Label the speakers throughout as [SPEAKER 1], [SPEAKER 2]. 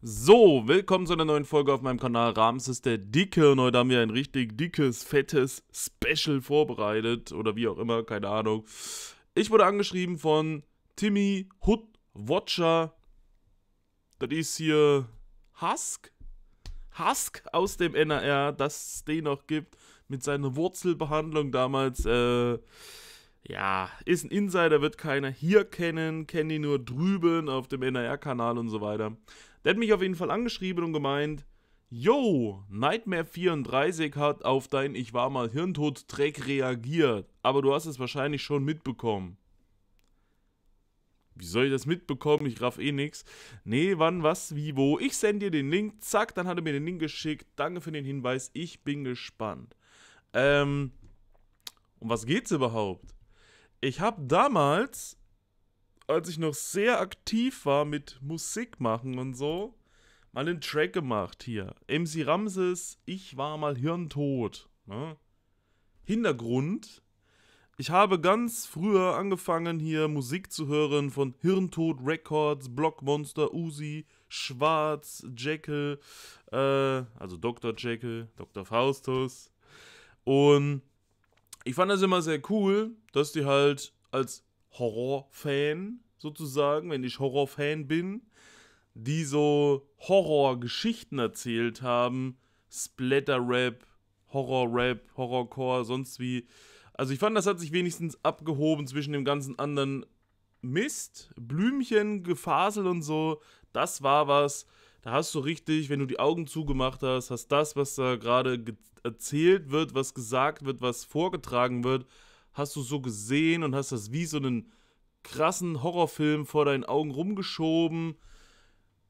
[SPEAKER 1] So, willkommen zu einer neuen Folge auf meinem Kanal. Rams ist der Dicke und heute haben wir ein richtig dickes, fettes Special vorbereitet oder wie auch immer, keine Ahnung. Ich wurde angeschrieben von Timmy Hood Watcher. Das ist hier Husk. Husk aus dem NRR, dass es den noch gibt. Mit seiner Wurzelbehandlung damals, äh, ja, ist ein Insider, wird keiner hier kennen, kennen die nur drüben auf dem NRR-Kanal und so weiter. Der hat mich auf jeden Fall angeschrieben und gemeint, Yo, Nightmare34 hat auf dein Ich war mal hirntod Dreck reagiert, aber du hast es wahrscheinlich schon mitbekommen. Wie soll ich das mitbekommen? Ich raff eh nix. Nee, wann, was, wie, wo. Ich sende dir den Link. Zack, dann hat er mir den Link geschickt. Danke für den Hinweis. Ich bin gespannt. Ähm, um was geht's überhaupt? Ich hab damals als ich noch sehr aktiv war mit Musik machen und so, mal einen Track gemacht hier. MC Ramses, ich war mal hirntot. Ne? Hintergrund, ich habe ganz früher angefangen hier Musik zu hören von Hirntod Records, Blockmonster, Uzi, Schwarz, Jekyll, äh, also Dr. Jekyll, Dr. Faustus. Und ich fand das immer sehr cool, dass die halt als Horrorfan sozusagen, wenn ich Horrorfan bin, die so Horrorgeschichten erzählt haben, Splatter-Rap, Horror-Rap, Horrorcore, sonst wie. Also ich fand, das hat sich wenigstens abgehoben zwischen dem ganzen anderen Mist, Blümchen, Gefasel und so. Das war was. Da hast du richtig, wenn du die Augen zugemacht hast, hast das, was da gerade erzählt wird, was gesagt wird, was vorgetragen wird, hast du so gesehen und hast das wie so einen krassen Horrorfilm vor deinen Augen rumgeschoben.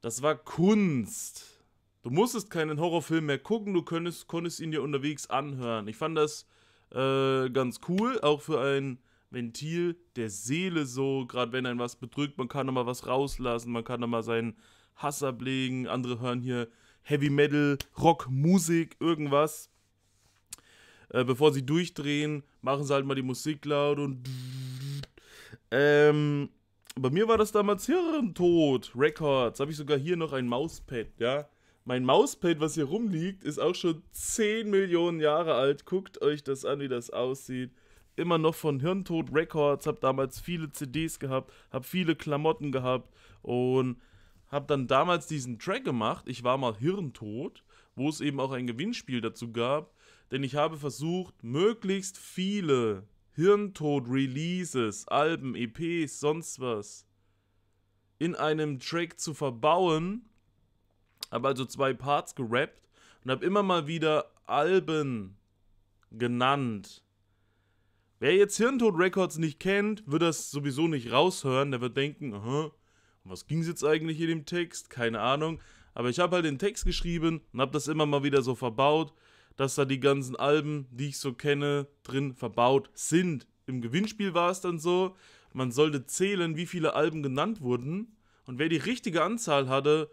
[SPEAKER 1] Das war Kunst. Du musstest keinen Horrorfilm mehr gucken, du könntest, konntest ihn dir unterwegs anhören. Ich fand das äh, ganz cool, auch für ein Ventil der Seele so, gerade wenn einen was bedrückt, man kann nochmal was rauslassen, man kann nochmal seinen Hass ablegen, andere hören hier Heavy Metal, Rock, Musik, irgendwas äh, bevor sie durchdrehen, machen sie halt mal die Musik laut und. Ähm, bei mir war das damals Hirntod Records. Habe ich sogar hier noch ein Mauspad, ja. Mein Mauspad, was hier rumliegt, ist auch schon 10 Millionen Jahre alt. Guckt euch das an, wie das aussieht. Immer noch von Hirntod Records. Habe damals viele CDs gehabt, habe viele Klamotten gehabt und habe dann damals diesen Track gemacht. Ich war mal Hirntod, wo es eben auch ein Gewinnspiel dazu gab denn ich habe versucht, möglichst viele Hirntod-Releases, Alben, EPs, sonst was in einem Track zu verbauen. Habe also zwei Parts gerappt und habe immer mal wieder Alben genannt. Wer jetzt Hirntod Records nicht kennt, wird das sowieso nicht raushören. Der wird denken, aha, was ging es jetzt eigentlich in dem Text? Keine Ahnung. Aber ich habe halt den Text geschrieben und habe das immer mal wieder so verbaut dass da die ganzen Alben, die ich so kenne, drin verbaut sind. Im Gewinnspiel war es dann so, man sollte zählen, wie viele Alben genannt wurden. Und wer die richtige Anzahl hatte,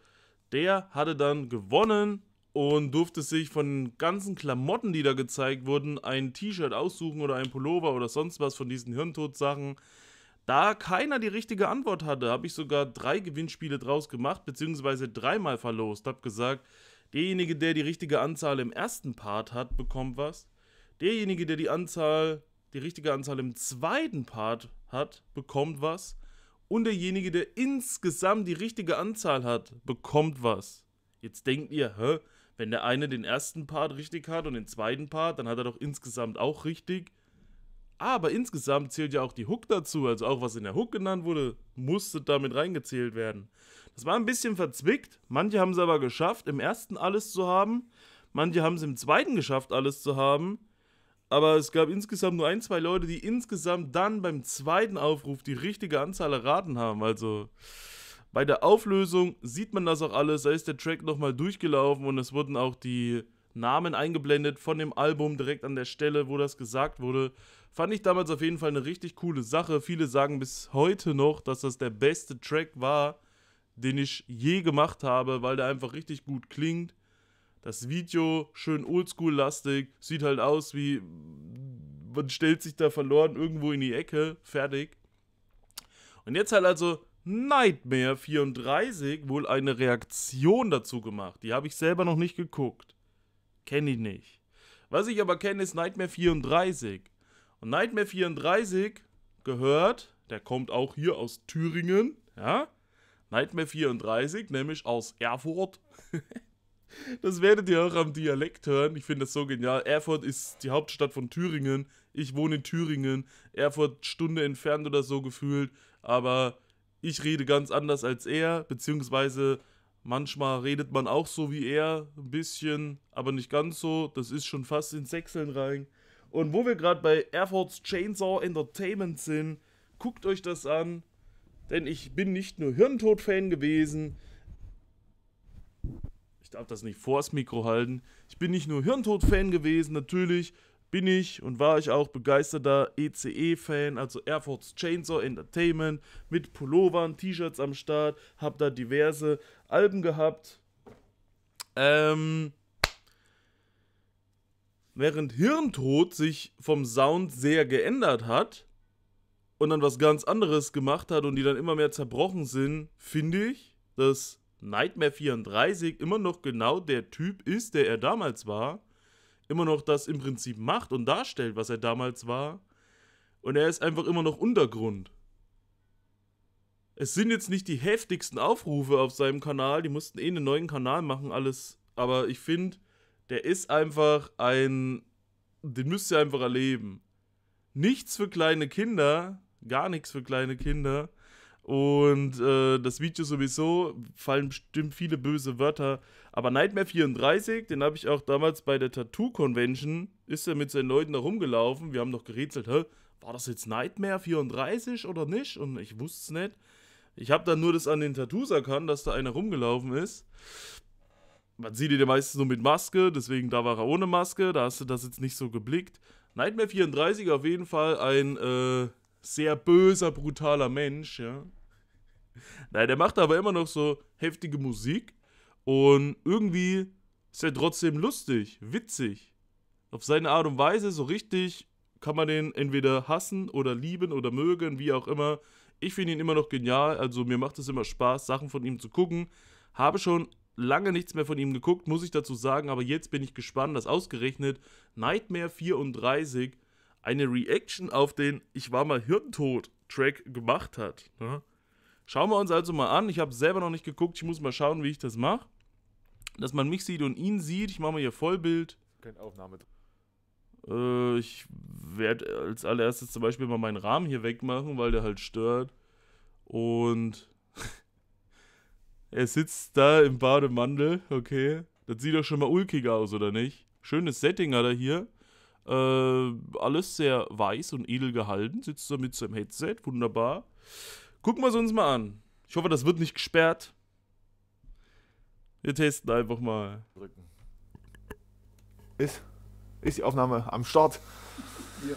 [SPEAKER 1] der hatte dann gewonnen und durfte sich von den ganzen Klamotten, die da gezeigt wurden, ein T-Shirt aussuchen oder ein Pullover oder sonst was von diesen Hirntodsachen. Da keiner die richtige Antwort hatte, habe ich sogar drei Gewinnspiele draus gemacht, beziehungsweise dreimal verlost. Habe gesagt, Derjenige, der die richtige Anzahl im ersten Part hat, bekommt was. Derjenige, der die Anzahl, die richtige Anzahl im zweiten Part hat, bekommt was. Und derjenige, der insgesamt die richtige Anzahl hat, bekommt was. Jetzt denkt ihr, hä? Wenn der eine den ersten Part richtig hat und den zweiten Part, dann hat er doch insgesamt auch richtig. Aber insgesamt zählt ja auch die Hook dazu, also auch was in der Hook genannt wurde, musste damit reingezählt werden. Das war ein bisschen verzwickt. Manche haben es aber geschafft, im ersten alles zu haben. Manche haben es im zweiten geschafft, alles zu haben. Aber es gab insgesamt nur ein, zwei Leute, die insgesamt dann beim zweiten Aufruf die richtige Anzahl erraten haben. Also bei der Auflösung sieht man das auch alles. Da ist der Track nochmal durchgelaufen und es wurden auch die Namen eingeblendet von dem Album direkt an der Stelle, wo das gesagt wurde. Fand ich damals auf jeden Fall eine richtig coole Sache. Viele sagen bis heute noch, dass das der beste Track war, den ich je gemacht habe, weil der einfach richtig gut klingt. Das Video schön oldschool-lastig, sieht halt aus wie man stellt sich da verloren irgendwo in die Ecke, fertig. Und jetzt hat also Nightmare 34 wohl eine Reaktion dazu gemacht. Die habe ich selber noch nicht geguckt. Kenne ich nicht. Was ich aber kenne, ist Nightmare 34. Und Nightmare 34 gehört, der kommt auch hier aus Thüringen, ja, Nightmare 34, nämlich aus Erfurt. das werdet ihr auch am Dialekt hören. Ich finde das so genial. Erfurt ist die Hauptstadt von Thüringen. Ich wohne in Thüringen. Erfurt Stunde entfernt oder so gefühlt. Aber ich rede ganz anders als er, beziehungsweise manchmal redet man auch so wie er, ein bisschen, aber nicht ganz so. Das ist schon fast in Sechseln rein. Und wo wir gerade bei Erfurts Chainsaw Entertainment sind, guckt euch das an. Denn ich bin nicht nur Hirntod-Fan gewesen. Ich darf das nicht vors Mikro halten. Ich bin nicht nur Hirntod-Fan gewesen, natürlich bin ich und war ich auch begeisterter ECE-Fan, also Air Force Chainsaw Entertainment, mit Pullovern, T-Shirts am Start, hab da diverse Alben gehabt. Ähm, während Hirntod sich vom Sound sehr geändert hat, und dann was ganz anderes gemacht hat und die dann immer mehr zerbrochen sind, finde ich, dass Nightmare 34 immer noch genau der Typ ist, der er damals war, immer noch das im Prinzip macht und darstellt, was er damals war. Und er ist einfach immer noch Untergrund. Es sind jetzt nicht die heftigsten Aufrufe auf seinem Kanal, die mussten eh einen neuen Kanal machen, alles. Aber ich finde, der ist einfach ein. Den müsst ihr einfach erleben. Nichts für kleine Kinder, gar nichts für kleine Kinder. Und äh, das Video sowieso fallen bestimmt viele böse Wörter. Aber Nightmare 34, den habe ich auch damals bei der Tattoo Convention, ist er mit seinen Leuten da rumgelaufen. Wir haben noch gerätselt, hä, war das jetzt Nightmare 34 oder nicht? Und ich wusste es nicht. Ich habe dann nur das an den Tattoos erkannt, dass da einer rumgelaufen ist. Man sieht ihn ja meistens nur mit Maske, deswegen da war er ohne Maske, da hast du das jetzt nicht so geblickt. Nightmare 34 auf jeden Fall ein äh, sehr böser, brutaler Mensch, ja. Nein, der macht aber immer noch so heftige Musik und irgendwie ist er trotzdem lustig, witzig. Auf seine Art und Weise, so richtig kann man den entweder hassen oder lieben oder mögen, wie auch immer. Ich finde ihn immer noch genial, also mir macht es immer Spaß, Sachen von ihm zu gucken. Habe schon lange nichts mehr von ihm geguckt, muss ich dazu sagen, aber jetzt bin ich gespannt, dass ausgerechnet Nightmare 34 eine Reaction auf den Ich war mal Hirntod-Track gemacht hat. Ne? Schauen wir uns also mal an. Ich habe selber noch nicht geguckt. Ich muss mal schauen, wie ich das mache. Dass man mich sieht und ihn sieht. Ich mache mal hier Vollbild. Keine Aufnahme. Äh, ich werde als allererstes zum Beispiel mal meinen Rahmen hier wegmachen, weil der halt stört. Und er sitzt da im Bademandel. Okay. Das sieht doch schon mal ulkig aus, oder nicht? Schönes Setting hat er hier. Äh, alles sehr weiß und edel gehalten. Sitzt da mit seinem Headset, wunderbar. Gucken wir es uns mal an. Ich hoffe, das wird nicht gesperrt. Wir testen einfach mal. Ist,
[SPEAKER 2] ist die Aufnahme am Start? Ja.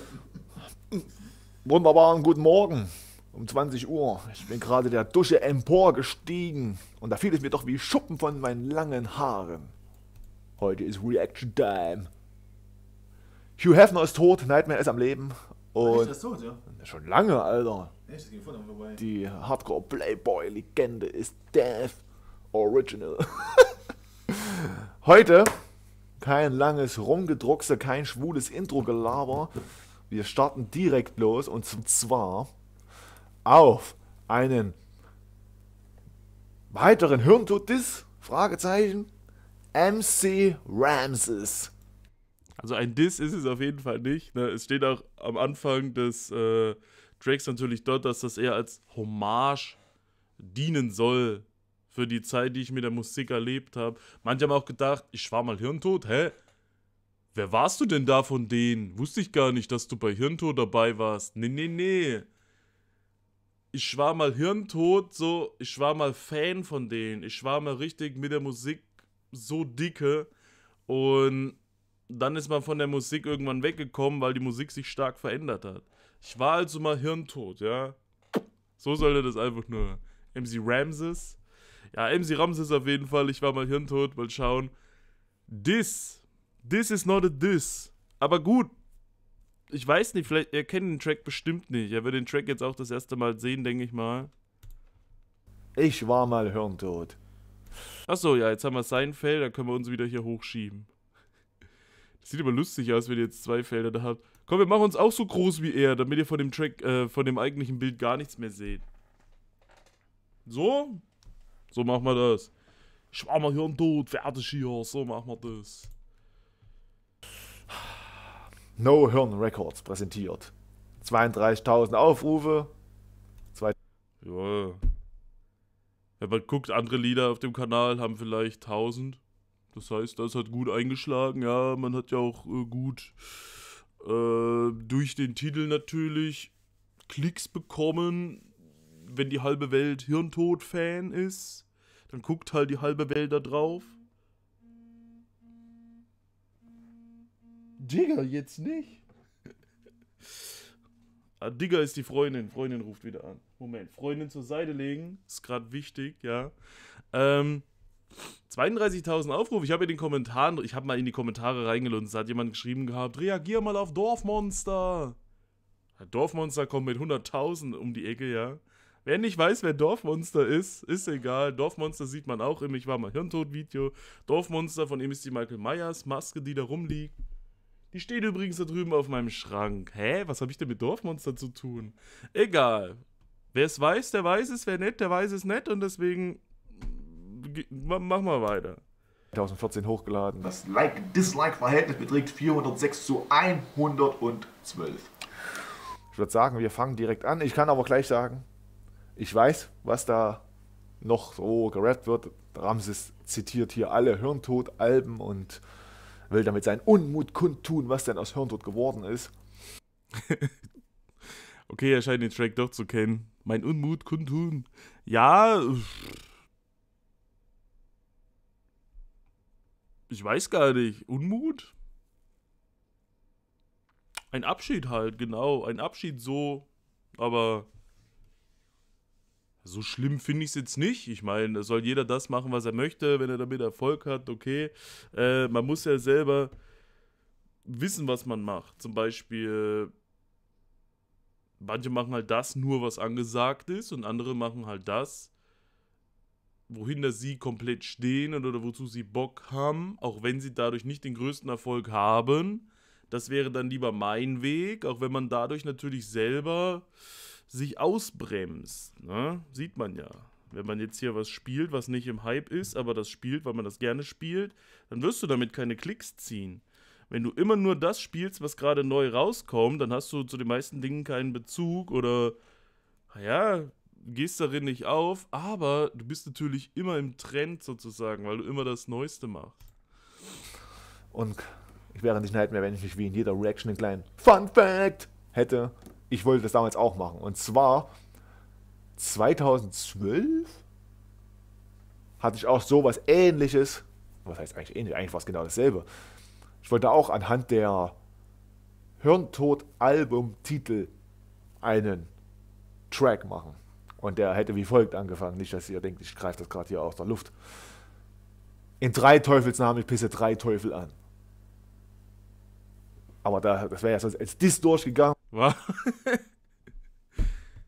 [SPEAKER 2] Wunderbaren guten Morgen um 20 Uhr. Ich bin gerade der Dusche emporgestiegen und da fiel es mir doch wie Schuppen von meinen langen Haaren. Heute ist Reaction Time. Hugh Hefner ist tot, Nightmare ist am Leben. Und Echt, ist tot, ja? Schon lange, Alter. Echt, das ging voll vorbei. Die Hardcore Playboy-Legende ist Death Original. Heute kein langes Rumgedruckse, kein schwules Intro-Gelaber. Wir starten direkt los und zwar auf einen weiteren Hirntod-Diss?
[SPEAKER 1] Fragezeichen. MC Ramses. Also ein Diss ist es auf jeden Fall nicht. Ne? Es steht auch am Anfang des äh, Tracks natürlich dort, dass das eher als Hommage dienen soll für die Zeit, die ich mit der Musik erlebt habe. Manche haben auch gedacht, ich war mal hirntot, hä? Wer warst du denn da von denen? Wusste ich gar nicht, dass du bei Hirntod dabei warst. Nee, nee, nee. Ich war mal hirntot, so, ich war mal Fan von denen. Ich war mal richtig mit der Musik so dicke. Und dann ist man von der Musik irgendwann weggekommen, weil die Musik sich stark verändert hat. Ich war also mal hirntot, ja. So sollte das einfach nur. MC Ramses. Ja, MC Ramses auf jeden Fall. Ich war mal hirntot. Mal schauen. This. This is not a this. Aber gut. Ich weiß nicht, vielleicht, er kennt den Track bestimmt nicht. Er wird den Track jetzt auch das erste Mal sehen, denke ich mal.
[SPEAKER 2] Ich war mal hirntot.
[SPEAKER 1] Achso, ja, jetzt haben wir sein Fell, dann können wir uns wieder hier hochschieben. Sieht aber lustig aus, wenn ihr jetzt zwei Felder da habt. Komm, wir machen uns auch so groß wie er, damit ihr von dem Track, äh, von dem eigentlichen Bild gar nichts mehr seht. So? So machen wir das. Schwammer Hirn tot, fertig hier, so machen wir das.
[SPEAKER 2] No Hirn Records präsentiert. 32.000 Aufrufe.
[SPEAKER 1] Zwei ja. Wenn man guckt, andere Lieder auf dem Kanal haben vielleicht 1000. Das heißt, das hat gut eingeschlagen. Ja, man hat ja auch äh, gut äh, durch den Titel natürlich Klicks bekommen. Wenn die halbe Welt Hirntod-Fan ist, dann guckt halt die halbe Welt da drauf. Digga, jetzt nicht. ah, Digga ist die Freundin. Freundin ruft wieder an. Moment, Freundin zur Seite legen. Ist gerade wichtig, ja. Ähm, 32.000 Aufrufe. Ich habe in den Kommentaren, ich habe mal in die Kommentare reingelunzt, da hat jemand geschrieben gehabt, reagier mal auf Dorfmonster. Dorfmonster kommt mit 100.000 um die Ecke, ja. Wer nicht weiß, wer Dorfmonster ist, ist egal. Dorfmonster sieht man auch im Ich war mal Hirntod-Video. Dorfmonster von ist die Michael Myers, Maske, die da rumliegt. Die steht übrigens da drüben auf meinem Schrank. Hä? Was habe ich denn mit Dorfmonster zu tun? Egal. Wer es weiß, der weiß es. Wer nett, der weiß es nett. Und deswegen mach mal weiter.
[SPEAKER 2] 2014 hochgeladen. Das
[SPEAKER 1] Like-Dislike-Verhältnis
[SPEAKER 2] beträgt 406 zu 112. Ich würde sagen, wir fangen direkt an. Ich kann aber gleich sagen, ich weiß, was da noch so gerappt wird. Ramses zitiert hier alle Hirntod-Alben und will damit seinen Unmut kundtun, was denn aus Hirntod geworden ist.
[SPEAKER 1] okay, er scheint den Track doch zu kennen. Mein Unmut kundtun. Ja. Pff ich weiß gar nicht, Unmut? Ein Abschied halt, genau. Ein Abschied so, aber so schlimm finde ich es jetzt nicht. Ich meine, soll jeder das machen, was er möchte, wenn er damit Erfolg hat, okay. Äh, man muss ja selber wissen, was man macht. Zum Beispiel, manche machen halt das nur, was angesagt ist, und andere machen halt das, wohinter sie komplett stehen oder wozu sie Bock haben, auch wenn sie dadurch nicht den größten Erfolg haben. Das wäre dann lieber mein Weg, auch wenn man dadurch natürlich selber sich ausbremst. Ne? Sieht man ja. Wenn man jetzt hier was spielt, was nicht im Hype ist, aber das spielt, weil man das gerne spielt, dann wirst du damit keine Klicks ziehen. Wenn du immer nur das spielst, was gerade neu rauskommt, dann hast du zu den meisten Dingen keinen Bezug oder, naja, gehst darin nicht auf, aber du bist natürlich immer im Trend sozusagen, weil du immer das Neueste machst.
[SPEAKER 2] Und ich wäre nicht neid mehr, wenn ich nicht wie in jeder Reaction einen kleinen Fun Fact hätte. Ich wollte das damals auch machen. Und zwar 2012 hatte ich auch sowas ähnliches. Was heißt eigentlich ähnlich? Eigentlich war es genau dasselbe. Ich wollte auch anhand der Hirntod-Album-Titel einen Track machen. Und der hätte wie folgt angefangen. Nicht, dass ihr denkt, ich greife das gerade hier aus der Luft. In drei Teufelsnamen, ich pisse drei Teufel an. Aber da, das wäre ja sonst als Diss durchgegangen. Was?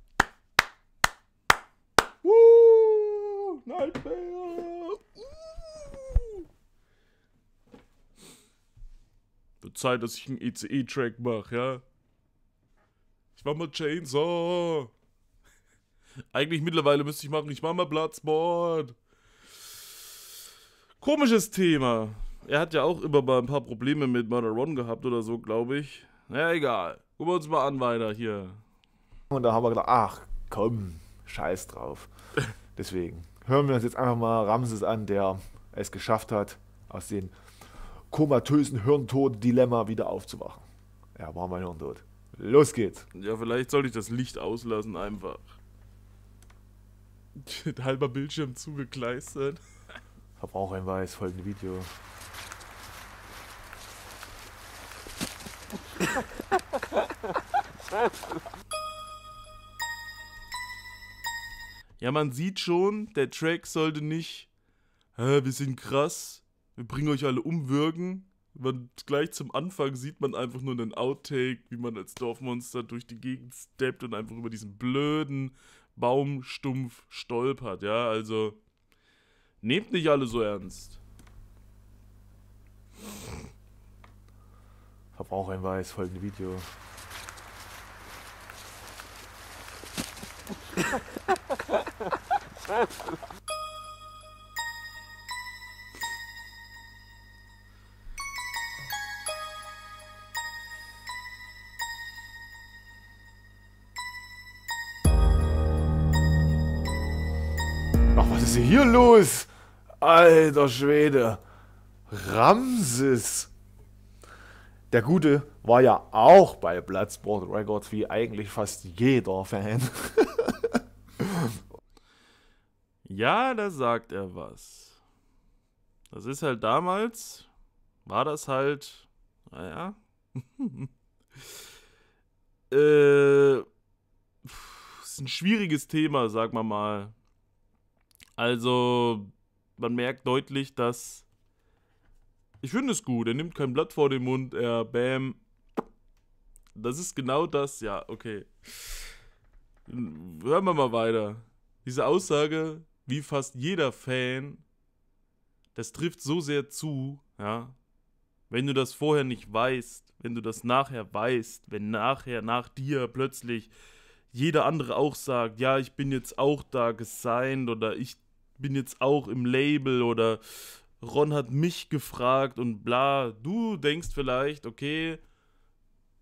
[SPEAKER 1] Woo, Nightmare. Uh. Wird Zeit, dass ich einen ECE-Track mache, ja? Ich war mal Chainsaw. Eigentlich mittlerweile müsste ich machen, ich mache mal Bloodsport. Komisches Thema. Er hat ja auch immer mal ein paar Probleme mit Murder Ron gehabt oder so, glaube ich. Naja, egal. Gucken wir uns mal an weiter hier.
[SPEAKER 2] Und da haben wir gedacht, ach komm, scheiß drauf. Deswegen hören wir uns jetzt einfach mal Ramses an, der es geschafft hat, aus dem komatösen Hirntod-Dilemma wieder aufzuwachen. Ja, war mal Hirntod. Los geht's.
[SPEAKER 1] Ja, vielleicht sollte ich das Licht auslassen einfach halber Bildschirm zugekleistert.
[SPEAKER 2] weiß folgende Video.
[SPEAKER 1] Ja, man sieht schon, der Track sollte nicht, Hä, wir sind krass, wir bringen euch alle umwürgen. Man, gleich zum Anfang sieht man einfach nur einen Outtake, wie man als Dorfmonster durch die Gegend steppt und einfach über diesen blöden Baumstumpf stolpert, ja, also nehmt nicht alle so ernst.
[SPEAKER 2] Verbrauchhinweis, folgende Video. los? Alter Schwede. Ramses. Der Gute war ja auch bei Bloodsport Records, wie eigentlich fast jeder Fan.
[SPEAKER 1] ja, da sagt er was. Das ist halt damals, war das halt, naja. äh, ist ein schwieriges Thema, sag man mal. Also, man merkt deutlich, dass. Ich finde es gut. Er nimmt kein Blatt vor den Mund. Er, bam. Das ist genau das. Ja, okay. Hören wir mal weiter. Diese Aussage, wie fast jeder Fan, das trifft so sehr zu, ja. Wenn du das vorher nicht weißt, wenn du das nachher weißt, wenn nachher nach dir plötzlich jeder andere auch sagt, ja, ich bin jetzt auch da gesigned oder ich bin jetzt auch im Label oder Ron hat mich gefragt und bla. Du denkst vielleicht, okay,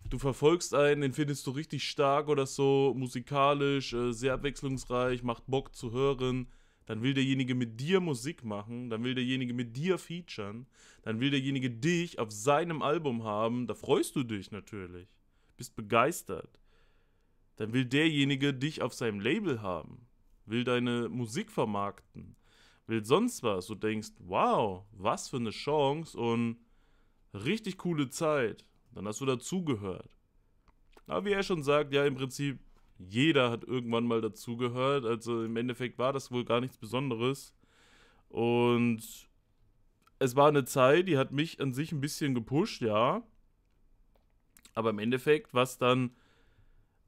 [SPEAKER 1] du verfolgst einen, den findest du richtig stark oder so, musikalisch, äh, sehr abwechslungsreich, macht Bock zu hören. Dann will derjenige mit dir Musik machen, dann will derjenige mit dir featuren, dann will derjenige dich auf seinem Album haben. Da freust du dich natürlich, bist begeistert dann will derjenige dich auf seinem Label haben, will deine Musik vermarkten, will sonst was. Du denkst, wow, was für eine Chance und richtig coole Zeit. Dann hast du dazugehört. Aber wie er schon sagt, ja, im Prinzip jeder hat irgendwann mal dazugehört. Also im Endeffekt war das wohl gar nichts Besonderes. Und es war eine Zeit, die hat mich an sich ein bisschen gepusht, ja. Aber im Endeffekt, was dann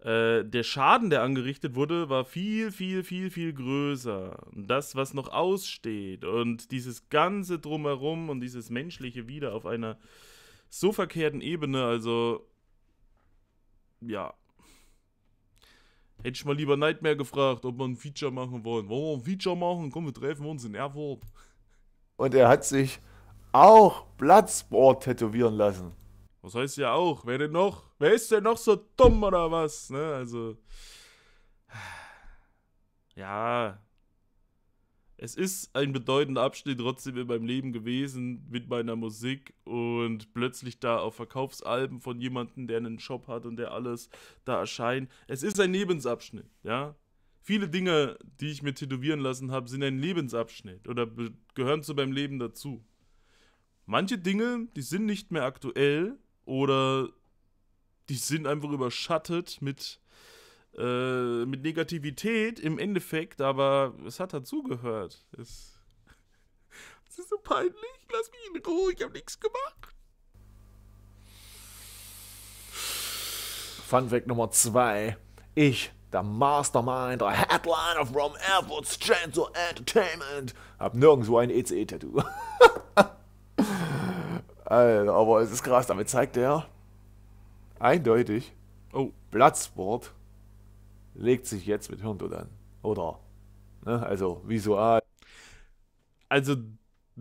[SPEAKER 1] äh, der Schaden, der angerichtet wurde, war viel, viel, viel, viel größer. Das, was noch aussteht und dieses ganze Drumherum und dieses Menschliche wieder auf einer so verkehrten Ebene, also ja. Hätte ich mal lieber Nightmare gefragt, ob wir ein Feature machen wollen. Wollen wir ein Feature machen? Komm, wir treffen uns in Erfurt.
[SPEAKER 2] Und er hat sich auch Bloodsport tätowieren lassen.
[SPEAKER 1] Was heißt ja auch? Wer denn noch? Wer ist denn noch so dumm oder was? Ne? Also. Ja. Es ist ein bedeutender Abschnitt trotzdem in meinem Leben gewesen mit meiner Musik und plötzlich da auf Verkaufsalben von jemandem, der einen Shop hat und der alles da erscheint. Es ist ein Lebensabschnitt, ja. Viele Dinge, die ich mir tätowieren lassen habe, sind ein Lebensabschnitt oder gehören zu meinem Leben dazu. Manche Dinge, die sind nicht mehr aktuell, oder die sind einfach überschattet mit, äh, mit Negativität im Endeffekt, aber es hat dazugehört. Es, es ist so peinlich, lass mich in Ruhe, ich habe nichts gemacht.
[SPEAKER 2] Fun Fact Nummer 2. Ich, der Mastermind, der Headliner from Airport Chainsaw Entertainment, hab nirgendwo ein ECE-Tattoo. Alter, aber es ist krass. Damit zeigt er eindeutig, oh, Blattsport legt sich jetzt
[SPEAKER 1] mit Hirntod an. Oder? Ne? Also visual. Also,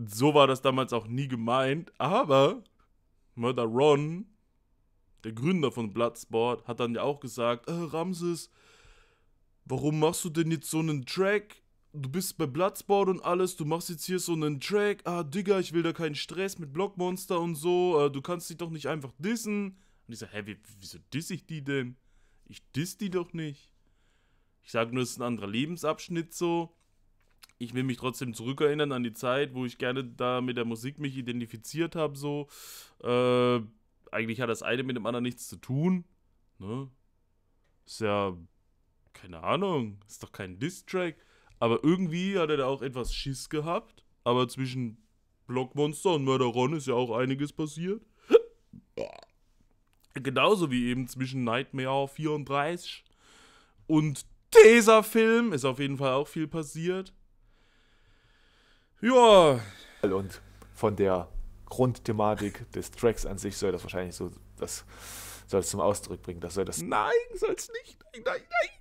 [SPEAKER 1] so war das damals auch nie gemeint, aber Murder Ron, der Gründer von Bloodsport, hat dann ja auch gesagt: äh, Ramses, warum machst du denn jetzt so einen Track? du bist bei Bloodsport und alles, du machst jetzt hier so einen Track, ah Digga, ich will da keinen Stress mit Blockmonster und so, äh, du kannst dich doch nicht einfach dissen. Und ich so, hä, wieso diss ich die denn? Ich diss die doch nicht. Ich sage nur, es ist ein anderer Lebensabschnitt so. Ich will mich trotzdem zurückerinnern an die Zeit, wo ich gerne da mit der Musik mich identifiziert habe, so. Äh, eigentlich hat das eine mit dem anderen nichts zu tun. Ne? Ist ja, keine Ahnung, ist doch kein Diss-Track aber irgendwie hat er da auch etwas Schiss gehabt. Aber zwischen Blockmonster und Mörderon ist ja auch einiges passiert. Genauso wie eben zwischen Nightmare 34 und dieser Film ist auf jeden Fall auch viel passiert. Ja.
[SPEAKER 2] Und von der Grundthematik des Tracks an sich soll das wahrscheinlich so, das
[SPEAKER 1] soll es zum Ausdruck bringen. Das soll das. Nein, soll es nicht. Nein, nein, nein.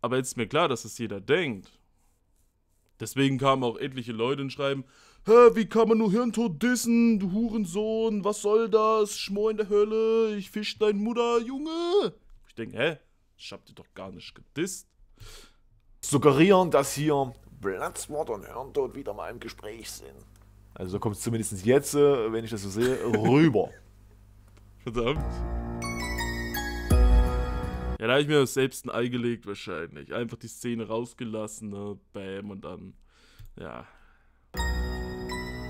[SPEAKER 1] Aber jetzt ist mir klar, dass es das jeder denkt. Deswegen kamen auch etliche Leute und schreiben, Hä, wie kann man nur Hirntod dissen, du Hurensohn, was soll das? Schmor in der Hölle, ich fisch dein Mutter, Junge. Ich denke, hä, ich hab dir doch gar nicht
[SPEAKER 2] gedisst. Suggerieren, dass hier Platzwort und Hirntod wieder mal im
[SPEAKER 1] Gespräch sind. Also so kommt es zumindest jetzt, äh, wenn ich das so sehe, rüber. Verdammt. Ja, da habe ich mir selbst ein Ei gelegt wahrscheinlich. Einfach die Szene rausgelassen, ne? bam und dann, ja.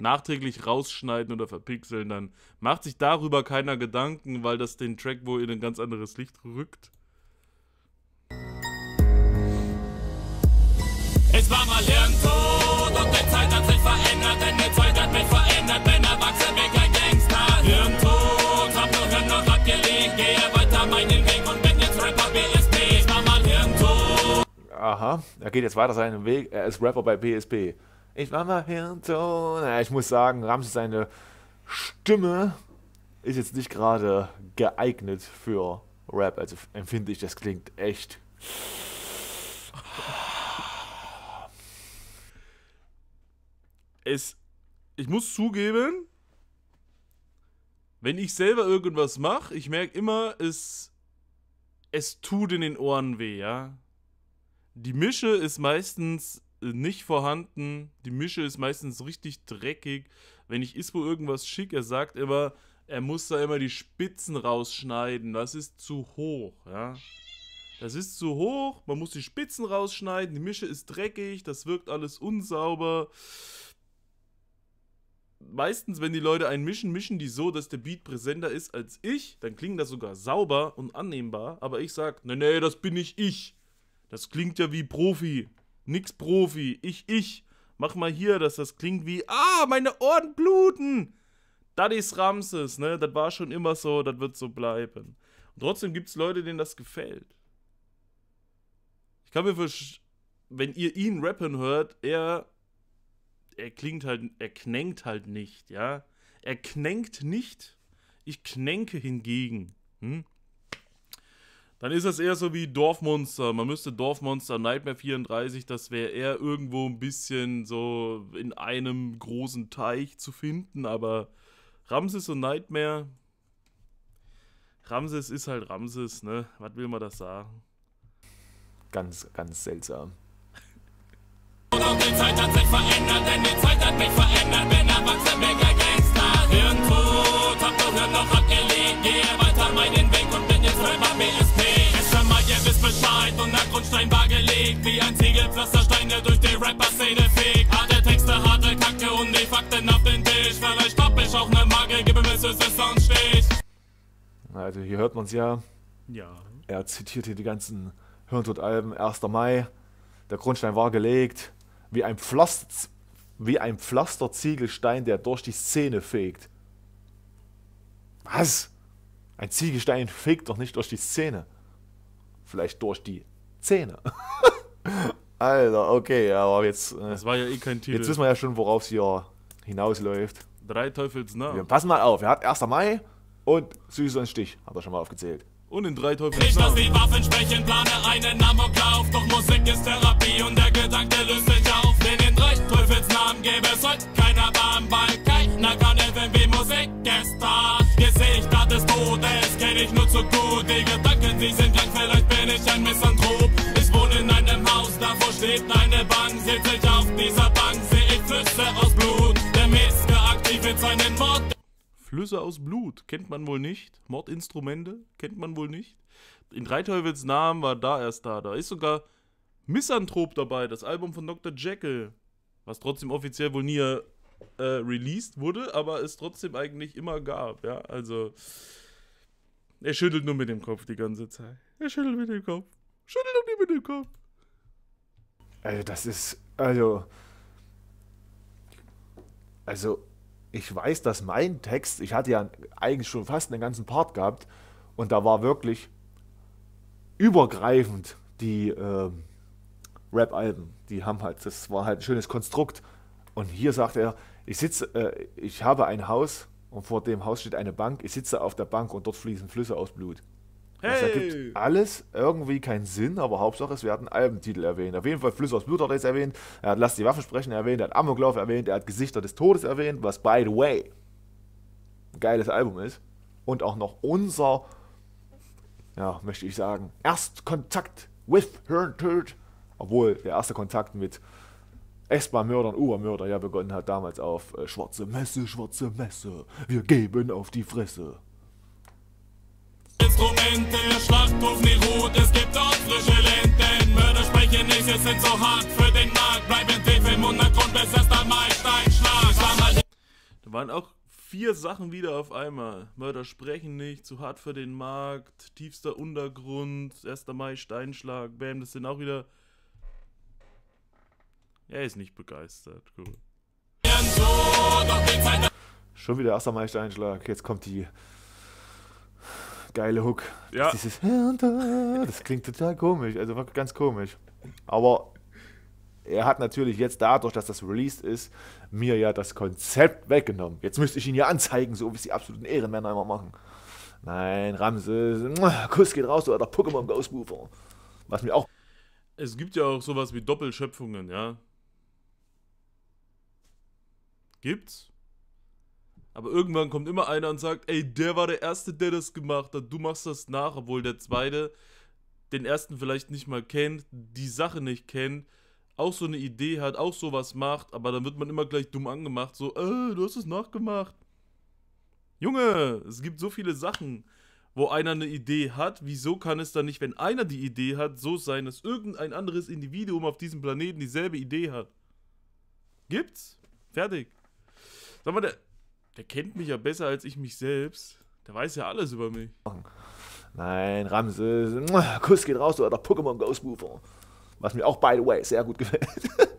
[SPEAKER 1] Nachträglich rausschneiden oder verpixeln, dann macht sich darüber keiner Gedanken, weil das den Track wohl in ein ganz anderes Licht rückt.
[SPEAKER 3] Es war mal irgendwo
[SPEAKER 2] aha, er geht jetzt weiter seinen Weg, er ist Rapper bei PSP. Ich mach mal Hirnton. Ja, ich muss sagen, Ramses seine Stimme ist jetzt nicht gerade geeignet für Rap. Also empfinde ich, das klingt echt.
[SPEAKER 1] Es, ich muss zugeben, wenn ich selber irgendwas mache, ich merke immer, es, es tut in den Ohren weh, ja. Die Mische ist meistens äh, nicht vorhanden. Die Mische ist meistens richtig dreckig. Wenn ich Ispo irgendwas schicke, er sagt immer, er muss da immer die Spitzen rausschneiden. Das ist zu hoch, ja. Das ist zu hoch, man muss die Spitzen rausschneiden, die Mische ist dreckig, das wirkt alles unsauber. Meistens, wenn die Leute einen mischen, mischen die so, dass der Beat präsenter ist als ich. Dann klingt das sogar sauber und annehmbar. Aber ich sag, nee, nee, das bin nicht ich. Das klingt ja wie Profi. Nix Profi. Ich, ich. Mach mal hier, dass das klingt wie. Ah, meine Ohren bluten! Das ist Ramses, ne? Das war schon immer so, das wird so bleiben. Und trotzdem gibt es Leute, denen das gefällt. Ich kann mir verstehen, wenn ihr ihn rappen hört, er. Er klingt halt. Er knenkt halt nicht, ja? Er knenkt nicht. Ich knenke hingegen. Hm? Dann ist das eher so wie Dorfmonster. Man müsste Dorfmonster Nightmare 34, das wäre eher irgendwo ein bisschen so in einem großen Teich zu finden, aber Ramses und Nightmare. Ramses ist halt Ramses, ne? Was will man das sagen? Ganz, ganz seltsam. Und auch die Zeit hat sich verändert, denn die Zeit hat mich verändert, bin erwachsen, mega Gangster.
[SPEAKER 3] Irgendwo, doch gehört noch, hab gehe weiter meinen wisst Bescheid und der Grundstein war gelegt Wie ein Ziegelpflasterstein, der durch die Rapper-Szene fegt Harte Texte, harte Kacke und die Fakten auf den Tisch Vielleicht hab ich auch ne Marke, gebe mir süßes und Stich
[SPEAKER 2] Also hier hört man's ja Ja Er zitiert hier die ganzen Hirntod-Alben 1. Mai Der Grundstein war gelegt Wie ein Pflaster... Wie ein Pflasterziegelstein, der durch die Szene fegt. Was? Ein Ziegelstein fegt doch nicht durch die Szene. Vielleicht durch die Zähne. Alter, okay, aber jetzt. Äh, das war ja eh kein Titel. Jetzt wissen wir ja schon, worauf es hier hinausläuft.
[SPEAKER 1] Drei Teufelsnamen. Wir
[SPEAKER 2] passen mal auf, er hat 1. Mai und und Stich, hat er schon mal aufgezählt. Und in drei Teufelsnamen. Nicht, dass die
[SPEAKER 3] Waffen sprechen, plane einen Amoklauf. Doch Musik ist Therapie und der Gedanke löst sich auf. Denn in drei Teufelsnamen gäbe es heute keiner Bahn, weil keiner kann helfen, wie Musik ist da. ich das ist Todes ich nur zu gut. Die Gedanken, die sind krank, vielleicht bin ich ein Misanthrop. Ich wohne in einem Haus, davor steht eine Bank. Sitze ich auf dieser Bank, sehe ich Flüsse aus Blut. Der Metzger aktiviert seinen Mord.
[SPEAKER 1] Flüsse aus Blut kennt man wohl nicht. Mordinstrumente kennt man wohl nicht. In Dreiteufels Namen war da erst da. Da ist sogar Misanthrop dabei, das Album von Dr. Jekyll. Was trotzdem offiziell wohl nie äh, released wurde, aber es trotzdem eigentlich immer gab. Ja, also. Er schüttelt nur mit dem Kopf die ganze Zeit. Er schüttelt mit dem Kopf. Schüttelt doch nicht mit dem Kopf. Also, das ist. Also.
[SPEAKER 2] Also, ich weiß, dass mein Text. Ich hatte ja eigentlich schon fast einen ganzen Part gehabt. Und da war wirklich übergreifend die äh, Rap-Alben. Die haben halt. Das war halt ein schönes Konstrukt. Und hier sagt er: Ich sitze. Äh, ich habe ein Haus und vor dem Haus steht eine Bank. Ich sitze auf der Bank und dort fließen Flüsse aus Blut.
[SPEAKER 1] Hey. Das ergibt
[SPEAKER 2] alles irgendwie keinen Sinn, aber Hauptsache es werden Albentitel erwähnt. Auf jeden Fall Flüsse aus Blut hat er jetzt erwähnt, er hat Lass die Waffen sprechen erwähnt, er hat Amoklauf erwähnt, er hat Gesichter des Todes erwähnt, was by the way ein geiles Album ist. Und auch noch unser, ja, möchte ich sagen, Erstkontakt with Herntod. Obwohl der erste Kontakt mit es war Mörder und ja begonnen hat damals auf äh, Schwarze Messe, Schwarze Messe, wir geben auf die Fresse. Instrumente, Schlachthof nicht es gibt auch frische
[SPEAKER 3] Lenden. Mörder sprechen nicht, es sind so hart für den Markt. Bleiben tief im Untergrund, bis es dann mal Steinschlag.
[SPEAKER 1] Da waren auch vier Sachen wieder auf einmal. Mörder sprechen nicht, zu hart für den Markt, tiefster Untergrund, 1. Mai Steinschlag, bam, das sind auch wieder er ist nicht begeistert. Gut.
[SPEAKER 2] Schon wieder erster Meistereinschlag. Jetzt kommt die geile Hook. Ja. Dieses das klingt total komisch, also ganz komisch. Aber er hat natürlich jetzt dadurch, dass das released ist, mir ja das Konzept weggenommen. Jetzt müsste ich ihn ja anzeigen, so wie es die absoluten Ehrenmänner immer machen. Nein, Ramses, Kuss geht raus, du alter Pokémon Ghost Was mir auch.
[SPEAKER 1] Es gibt ja auch sowas wie Doppelschöpfungen, ja. Gibt's. Aber irgendwann kommt immer einer und sagt, ey, der war der Erste, der das gemacht hat, du machst das nach, obwohl der Zweite den Ersten vielleicht nicht mal kennt, die Sache nicht kennt, auch so eine Idee hat, auch sowas macht, aber dann wird man immer gleich dumm angemacht, so, äh, du hast es nachgemacht. Junge, es gibt so viele Sachen, wo einer eine Idee hat, wieso kann es dann nicht, wenn einer die Idee hat, so sein, dass irgendein anderes Individuum auf diesem Planeten dieselbe Idee hat? Gibt's. Fertig. Sag mal, der, der kennt mich ja besser als ich mich selbst. Der weiß ja alles über mich.
[SPEAKER 2] Nein, Ramses, Kuss geht raus, du alter Pokémon Ghost Mover. Was mir auch, by the way, sehr gut gefällt.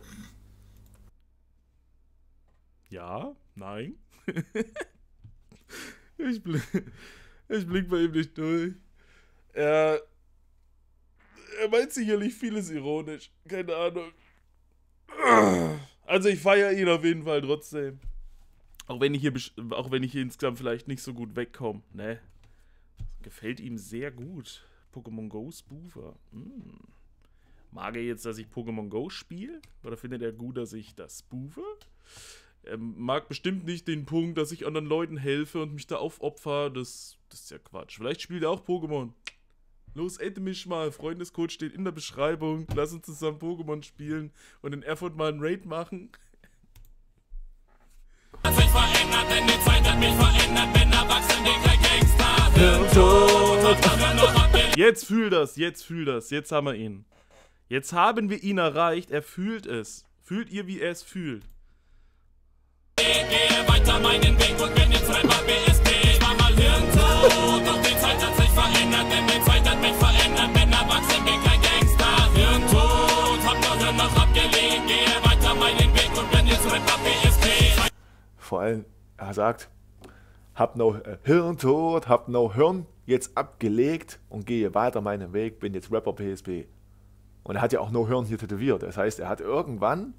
[SPEAKER 1] ja, nein. ich, blick, ich blick bei ihm nicht durch. Er, er meint sicherlich vieles ironisch. Keine Ahnung. Also ich feiere ihn auf jeden Fall trotzdem. Auch wenn ich hier, auch wenn ich hier insgesamt vielleicht nicht so gut wegkomme. Ne? Gefällt ihm sehr gut. Pokémon Go Spoofer. Hm. Mag er jetzt, dass ich Pokémon Go spiele? Oder findet er gut, dass ich das spoofe? Er ähm, mag bestimmt nicht den Punkt, dass ich anderen Leuten helfe und mich da aufopfer. Das, das ist ja Quatsch. Vielleicht spielt er auch Pokémon. Los, ette mich mal. Freundescode steht in der Beschreibung. Lass uns zusammen Pokémon spielen und in Erfurt mal einen Raid machen. Hat sich verändert,
[SPEAKER 3] denn die Zeit hat mich verändert. Bin erwachsen, die kein Gangster
[SPEAKER 1] sind. Jetzt fühl das, jetzt fühl das. Jetzt haben wir ihn. Jetzt haben wir ihn erreicht. Er fühlt es. Fühlt ihr, wie er es fühlt? Ich gehe weiter meinen
[SPEAKER 3] Weg und bin jetzt ein Baby.
[SPEAKER 2] vor allem, er sagt, hab no äh, Hirntod, hab no Hirn, jetzt abgelegt und gehe weiter meinen Weg, bin jetzt Rapper PSP. Und er hat ja auch No Hirn hier tätowiert. Das heißt, er hat irgendwann,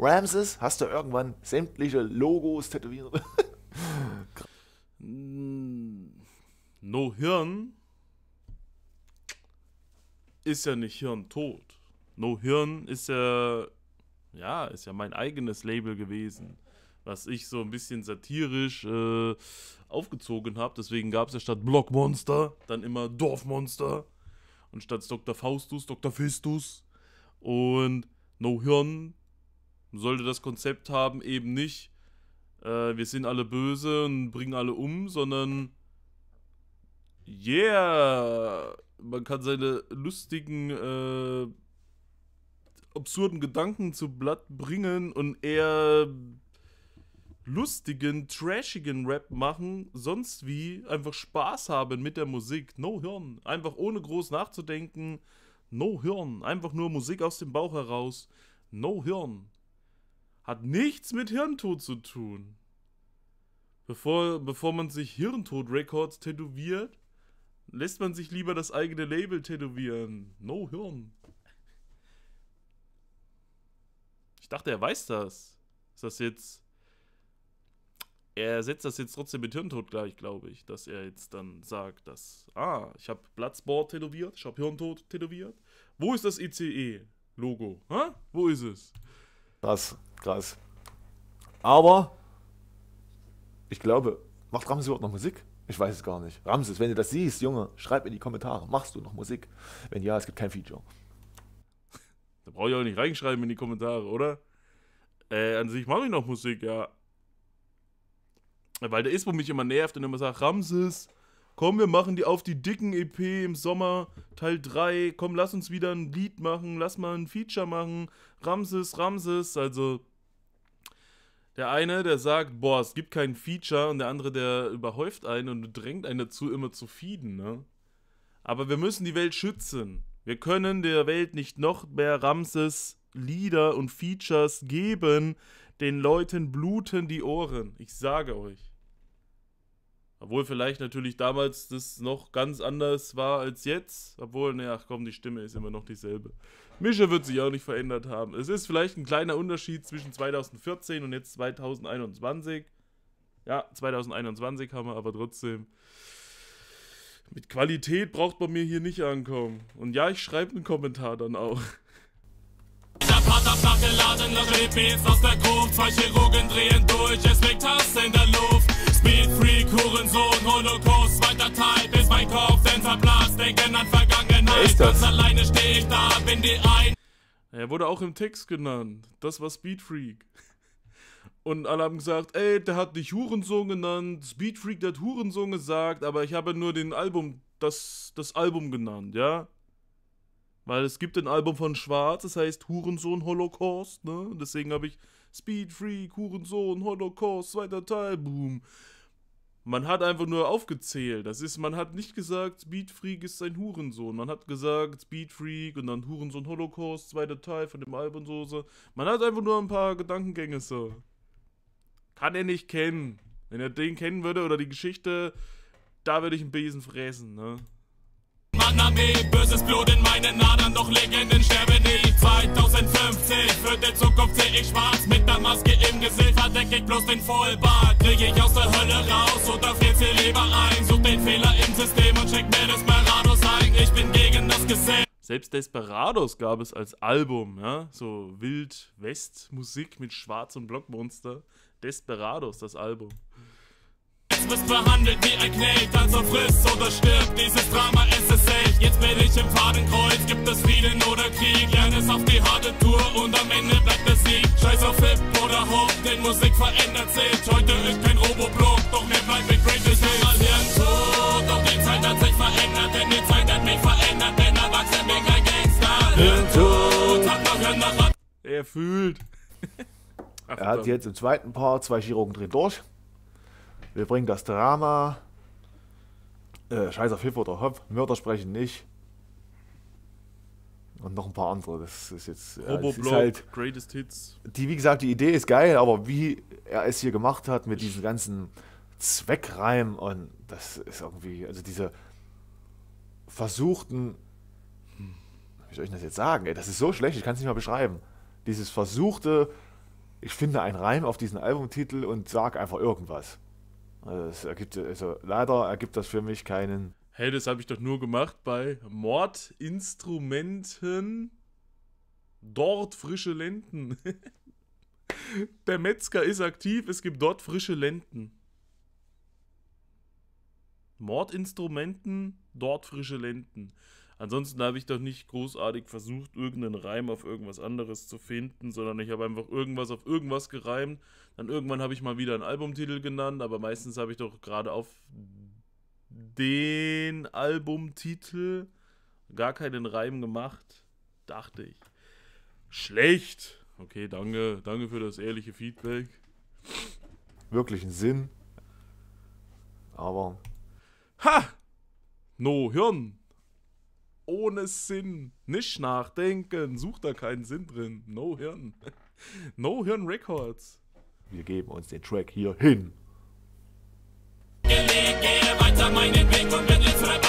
[SPEAKER 2] Ramses, hast du irgendwann
[SPEAKER 1] sämtliche Logos tätowiert? no Hirn ist ja nicht Hirntod. No Hirn ist ja, ja, ist ja mein eigenes Label gewesen was ich so ein bisschen satirisch äh, aufgezogen habe. Deswegen gab es ja statt Blockmonster dann immer Dorfmonster und statt Dr. Faustus Dr. Fistus und No Hirn sollte das Konzept haben eben nicht, äh, wir sind alle böse und bringen alle um, sondern yeah, man kann seine lustigen äh, absurden Gedanken zu Blatt bringen und eher lustigen, trashigen Rap machen, sonst wie einfach Spaß haben mit der Musik. No Hirn. Einfach ohne groß nachzudenken. No Hirn. Einfach nur Musik aus dem Bauch heraus. No Hirn. Hat nichts mit Hirntod zu tun. Bevor, bevor man sich Hirntod Records tätowiert, lässt man sich lieber das eigene Label tätowieren. No Hirn. Ich dachte, er weiß das. Ist das jetzt er setzt das jetzt trotzdem mit Hirntod gleich, glaube ich, dass er jetzt dann sagt, dass, ah, ich habe Platzbohr tätowiert, ich habe Hirntod tätowiert. Wo ist das ice logo Wo ist es? Krass, krass.
[SPEAKER 2] Aber ich glaube, macht Ramses überhaupt noch Musik? Ich weiß es gar nicht. Ramses, wenn du das siehst, Junge, schreib in die Kommentare. Machst du noch Musik? Wenn ja, es gibt kein Feature.
[SPEAKER 1] Da brauche ich auch nicht reinschreiben in die Kommentare, oder? Äh, an sich mache ich noch Musik, ja. Weil der Ispo mich immer nervt und immer sagt, Ramses, komm, wir machen die auf die dicken EP im Sommer, Teil 3, komm, lass uns wieder ein Lied machen, lass mal ein Feature machen, Ramses, Ramses, also der eine, der sagt, boah, es gibt kein Feature und der andere, der überhäuft einen und drängt einen dazu, immer zu feeden, ne? Aber wir müssen die Welt schützen. Wir können der Welt nicht noch mehr Ramses Lieder und Features geben. Den Leuten bluten die Ohren. Ich sage euch. Obwohl vielleicht natürlich damals das noch ganz anders war als jetzt. Obwohl, naja, ne, komm, die Stimme ist immer noch dieselbe. Mische wird sich auch nicht verändert haben. Es ist vielleicht ein kleiner Unterschied zwischen 2014 und jetzt 2021. Ja, 2021 haben wir aber trotzdem. Mit Qualität braucht man mir hier nicht ankommen. Und ja, ich schreibe einen Kommentar dann auch.
[SPEAKER 3] Der Part abgeladen, das e Baby ist aus der Gruft. Zwei Chirurgen drehen durch, es liegt Hass in der Luft. Speedfreak, Hurensohn, Holocaust, zweiter Teil, bis mein Kopf denn verblasst, denken an Vergangenheit. Ist Ganz alleine stehe ich da, bin die ein.
[SPEAKER 1] Er wurde auch im Text genannt. Das war Speedfreak. Und alle haben gesagt, ey, der hat dich Hurensohn genannt, Speedfreak, der hat Hurensohn gesagt, aber ich habe nur den Album, das, das Album genannt, ja? Weil es gibt ein Album von Schwarz, das heißt Hurensohn Holocaust, ne? Deswegen habe ich Speed Freak, Hurensohn, Holocaust, zweiter Teil, boom. Man hat einfach nur aufgezählt. Das ist, man hat nicht gesagt, Speed Freak ist sein Hurensohn. Man hat gesagt, Speed Freak und dann Hurensohn Holocaust, zweiter Teil von dem Album Soße. Man hat einfach nur ein paar Gedankengänge so. Kann er nicht kennen. Wenn er den kennen würde oder die Geschichte, da würde ich einen Besen fräsen, ne?
[SPEAKER 3] Mann, Armee, böses Blut in meinen Adern, doch Legenden sterben die 2050 Für die Zukunft sehe ich schwarz Mit der Maske im Gesicht verdeck ich bloß den Vollbart Krieg ich aus der Hölle raus oder friert hier lieber ein Such den Fehler im System und schick mir Desperados ein Ich bin gegen das Gesetz
[SPEAKER 1] selbst Desperados gab es als Album, ja? so Wild-West-Musik mit Schwarz- und Blockmonster. Desperados, das Album.
[SPEAKER 3] Jetzt wirst behandelt wie ein Knecht, also frisst oder stirbt, dieses Drama es ist echt. Jetzt bin ich im Fadenkreuz, gibt es Frieden oder Krieg, lerne es auf die harte Tour und am Ende bleibt der Sieg. Scheiß auf Hip oder Hop, denn Musik verändert sich, heute ist kein Oboblock, doch mir bleibt mit Greatest Hits. mal nirgendwo, doch die Zeit hat sich verändert, denn die Zeit hat mich verändert, denn erwachsen bin kein Gangster. Hirntod, hab noch Hirn
[SPEAKER 1] Er fühlt.
[SPEAKER 2] er hat jetzt im zweiten Paar zwei Girungen drin durch. Wir bringen das Drama. Äh, Scheiß auf Hip oder Hop. Mörder sprechen nicht. Und noch ein paar andere. Das ist jetzt. Äh, Robo Block, halt, Greatest Hits. Die, wie gesagt, die Idee ist geil, aber wie er es hier gemacht hat mit diesen ganzen Zweckreimen und das ist irgendwie. Also diese versuchten. Wie soll ich das jetzt sagen? Ey, das ist so schlecht, ich kann es nicht mal beschreiben. Dieses versuchte. Ich finde einen Reim auf diesen Albumtitel und sag einfach irgendwas das ergibt, also leider ergibt das für mich
[SPEAKER 1] keinen. Hey, das habe ich doch nur gemacht bei Mordinstrumenten. Dort frische Lenden. Der Metzger ist aktiv, es gibt dort frische Lenden. Mordinstrumenten, dort frische Lenden. Ansonsten habe ich doch nicht großartig versucht, irgendeinen Reim auf irgendwas anderes zu finden, sondern ich habe einfach irgendwas auf irgendwas gereimt. Dann irgendwann habe ich mal wieder einen Albumtitel genannt, aber meistens habe ich doch gerade auf den Albumtitel gar keinen Reim gemacht, dachte ich. Schlecht. Okay, danke, danke für das ehrliche Feedback. Wirklichen Sinn. Aber. Ha! No Hirn ohne Sinn. Nicht nachdenken. Sucht da keinen Sinn drin. No Hirn. no Hirn Records. Wir
[SPEAKER 2] geben uns den Track hier hin. Gehe weiter meinen Weg und bin jetzt Rapper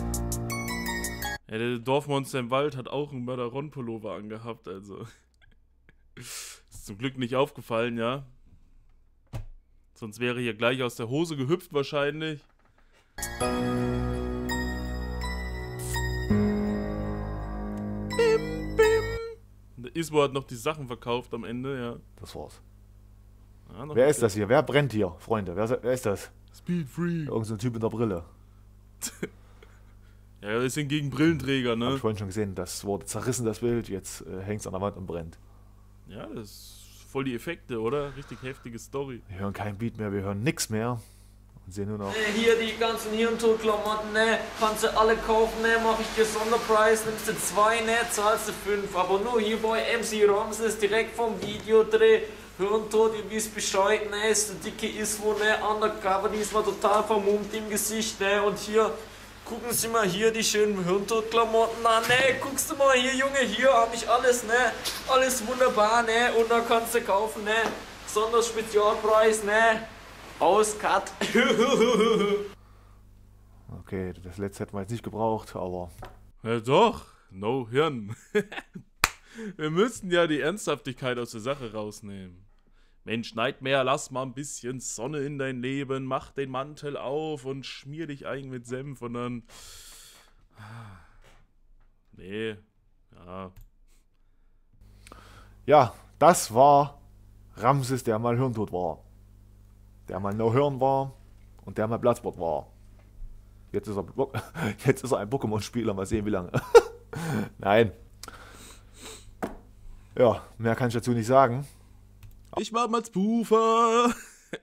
[SPEAKER 1] Ja, der Dorfmonster im Wald hat auch einen Mörder-Ron-Pullover angehabt, also. Ist zum Glück nicht aufgefallen, ja. Sonst wäre hier gleich aus der Hose gehüpft wahrscheinlich. Bim, bim. Der Isbo hat noch die Sachen verkauft am Ende, ja. Das war's. Ja, wer ist das
[SPEAKER 2] hier? Wer brennt hier, Freunde? Wer, wer ist das? Speed Freak. Irgend so ein Typ in der Brille.
[SPEAKER 1] Ja, das ist
[SPEAKER 2] hingegen Brillenträger, ne? Hab ich vorhin schon gesehen, das wurde zerrissen, das Bild, jetzt äh, hängt es an der Wand und brennt.
[SPEAKER 1] Ja, das ist voll die Effekte, oder? Richtig heftige Story.
[SPEAKER 2] Wir hören kein Beat mehr, wir hören nichts mehr. Und sehen nur noch. Äh,
[SPEAKER 3] hier die ganzen Hirntod-Klamotten, ne? Kannst du alle kaufen, ne? Mach ich dir Sonderpreis, nimmst du zwei, ne? Zahlst du fünf. Aber nur hier bei MC Ramses direkt vom Videodreh. Hirntod, ihr wisst Bescheid, ne? Ist eine dicke Iswo, ne? Undercover, die ist mal total vermummt im Gesicht, ne? Und hier. Gucken Sie mal hier die schönen Hirntodklamotten an, ne? Guckst du mal hier, Junge, hier habe ich alles, ne? Alles wunderbar, ne? Und da kannst du kaufen, ne? Spezialpreis, ne? Aus, Cut.
[SPEAKER 2] okay, das letzte hätten wir jetzt nicht gebraucht, aber...
[SPEAKER 1] Ja doch, no Hirn. wir müssen ja die Ernsthaftigkeit aus der Sache rausnehmen. Mensch, Nightmare, lass mal ein bisschen Sonne in dein Leben, mach den Mantel auf und schmier dich ein mit Senf und dann. Ah, nee, ja.
[SPEAKER 2] Ja, das war Ramses, der mal hirntot war. Der mal no Hirn war und der mal Platzwort war. Jetzt ist er, jetzt ist er ein Pokémon-Spieler, mal sehen wie lange. Nein. Ja, mehr kann ich dazu nicht sagen.
[SPEAKER 1] Ich war mal Spoofer.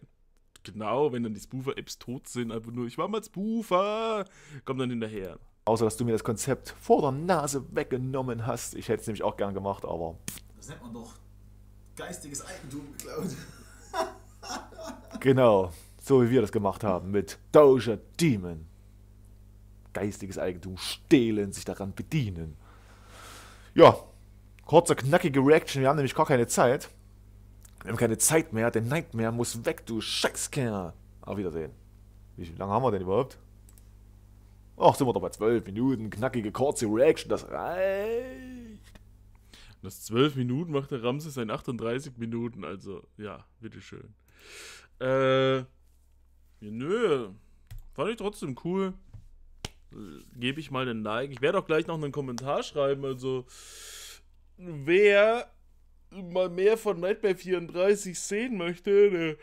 [SPEAKER 1] genau, wenn dann die Spoofer-Apps tot sind, einfach nur, ich war mal Spoofer, kommt dann hinterher.
[SPEAKER 2] Außer, dass du mir das Konzept vor der Nase weggenommen hast. Ich hätte es nämlich auch gern gemacht, aber. Das nennt man doch geistiges Eigentum geklaut. genau, so wie wir das gemacht haben mit Doja Demon. Geistiges Eigentum stehlen, sich daran bedienen. Ja, kurze, knackige Reaction. Wir haben nämlich gar keine Zeit. Wir haben keine Zeit mehr, der Nightmare muss weg, du Scheißkerl. Auf Wiedersehen. Wie lange haben wir denn überhaupt? Ach, sind wir doch bei 12 Minuten. Knackige, kurze Reaction, das reicht.
[SPEAKER 1] Das 12 Minuten macht der Ramses in 38 Minuten, also ja, bitteschön. Äh, nö, fand ich trotzdem cool. Gebe ich mal den Like. Ich werde auch gleich noch einen Kommentar schreiben, also wer mal mehr von Nightmare 34 sehen möchte, der ne,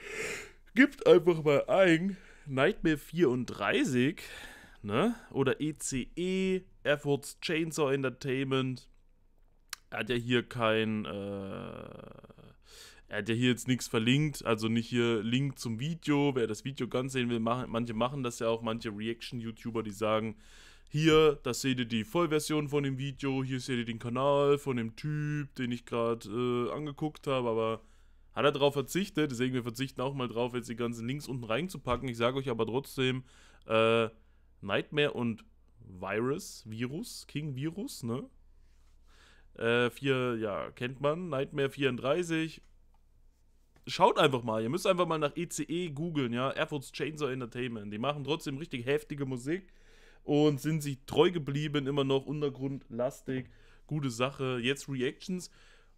[SPEAKER 1] gibt einfach mal ein Nightmare 34, ne? Oder ECE, Efforts Chainsaw Entertainment. Er hat ja hier kein, äh, er hat ja hier jetzt nichts verlinkt, also nicht hier Link zum Video. Wer das Video ganz sehen will, machen, manche machen das ja auch, manche Reaction-YouTuber, die sagen, hier, da seht ihr die Vollversion von dem Video, hier seht ihr den Kanal von dem Typ, den ich gerade äh, angeguckt habe, aber hat er darauf verzichtet, deswegen wir verzichten auch mal drauf, jetzt die ganzen Links unten reinzupacken. Ich sage euch aber trotzdem, äh, Nightmare und Virus, Virus, King Virus, ne? Äh, 4, ja, kennt man, Nightmare 34. Schaut einfach mal, ihr müsst einfach mal nach ECE e googeln, ja, Erfurt's Chainsaw Entertainment. Die machen trotzdem richtig heftige Musik und sind sich treu geblieben, immer noch untergrundlastig. Gute Sache. Jetzt Reactions.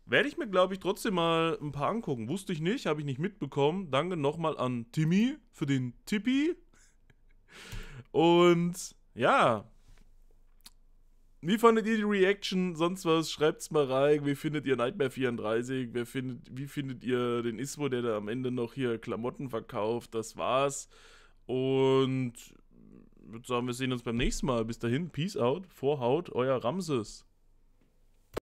[SPEAKER 1] Werde ich mir, glaube ich, trotzdem mal ein paar angucken. Wusste ich nicht, habe ich nicht mitbekommen. Danke nochmal an Timmy für den Tippi. Und ja. Wie fandet ihr die Reaction? Sonst was? Schreibt's mal rein. Wie findet ihr Nightmare 34? Wer findet, wie findet ihr den Iswo, der da am Ende noch hier Klamotten verkauft? Das war's. Und würde sagen, wir sehen uns beim nächsten Mal. Bis dahin, Peace out, Vorhaut, euer Ramses.